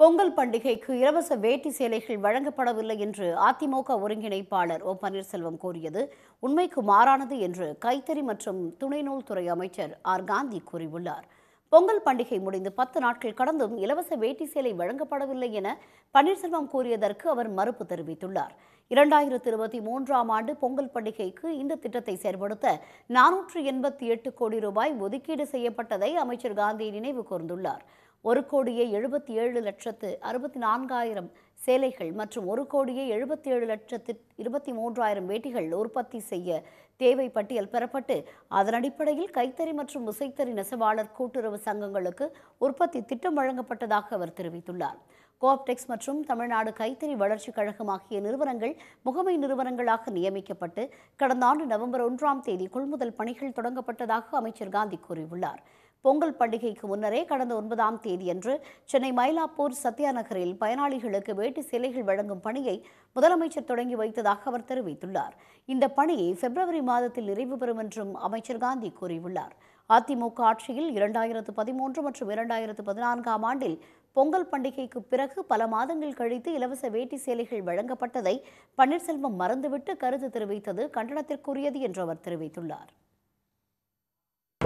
பொங்கல் பண்டிகைக்கு இலவச வேட்டி சேலைகள் வழங்கப்படவில்லை என்று அதிமுக ஒருங்கிணைப்பாளர் ஓ பன்னீர்செல்வம் கூறியது உண்மைக்கு மாறானது என்று கைத்தறி மற்றும் துணைநூல் துறை அமைச்சர் ஆர் காந்தி கூறியுள்ளார் பொங்கல் பண்டிகை முடிந்து பத்து நாட்கள் கடந்தும் இலவச வேட்டி சேலை வழங்கப்படவில்லை என பன்னீர்செல்வம் கூறியதற்கு அவர் மறுப்பு தெரிவித்துள்ளார் இரண்டாயிரத்தி இருபத்தி மூன்றாம் ஆண்டு பொங்கல் பண்டிகைக்கு இந்த திட்டத்தை செயல்படுத்த நானூற்று எண்பத்தி எட்டு கோடி ரூபாய் ஒதுக்கீடு செய்யப்பட்டதை அமைச்சர் காந்தி நினைவு கூர்ந்துள்ளார் ஒரு கோடியே எழுபத்தி ஏழு லட்சத்து அறுபத்தி நான்காயிரம் சேலைகள் மற்றும் ஒரு கோடியே எழுபத்தி ஏழு லட்சத்து இருபத்தி மூன்றாயிரம் வேட்டிகள் உற்பத்தி செய்ய தேவை பட்டியல் பெறப்பட்டு அதன் அடிப்படையில் கைத்தறி மற்றும் முசைத்தறி நெசவாளர் கூட்டுறவு சங்கங்களுக்கு உற்பத்தி திட்டம் வழங்கப்பட்டதாக அவர் தெரிவித்துள்ளார் கோப்டெக்ஸ் மற்றும் தமிழ்நாடு கைத்தறி வளர்ச்சிக் கழகம் ஆகிய நிறுவனங்கள் முகமை நிறுவனங்களாக நியமிக்கப்பட்டு கடந்த ஆண்டு நவம்பர் ஒன்றாம் தேதி கொள்முதல் பணிகள் தொடங்கப்பட்டதாக அமைச்சர் காந்தி கூறியுள்ளார் பொங்கல் பண்டிகைக்கு முன்னரே கடந்த ஒன்பதாம் தேதியன்று சென்னை மயிலாப்பூர் சத்யா நகரில் பயனாளிகளுக்கு வேட்டி சேலைகள் வழங்கும் பணியை முதலமைச்சர் தொடங்கி வைத்ததாக அவர் தெரிவித்துள்ளார் இந்த பணி பிப்ரவரி மாதத்தில் நிறைவு பெறும் என்றும் அமைச்சர் காந்தி கூறியுள்ளார் அதிமுக ஆட்சியில் இரண்டாயிரத்து பதிமூன்று மற்றும் இரண்டாயிரத்து பதினான்காம் ஆண்டில் பொங்கல் பண்டிகைக்கு பிறகு பல மாதங்கள் கழித்து இலவச வேட்டி சேலைகள் வழங்கப்பட்டதை பன்னீர்செல்வம் மறந்துவிட்டு கருத்து தெரிவித்தது கண்டனத்திற்குரியது என்று அவர் தெரிவித்துள்ளார்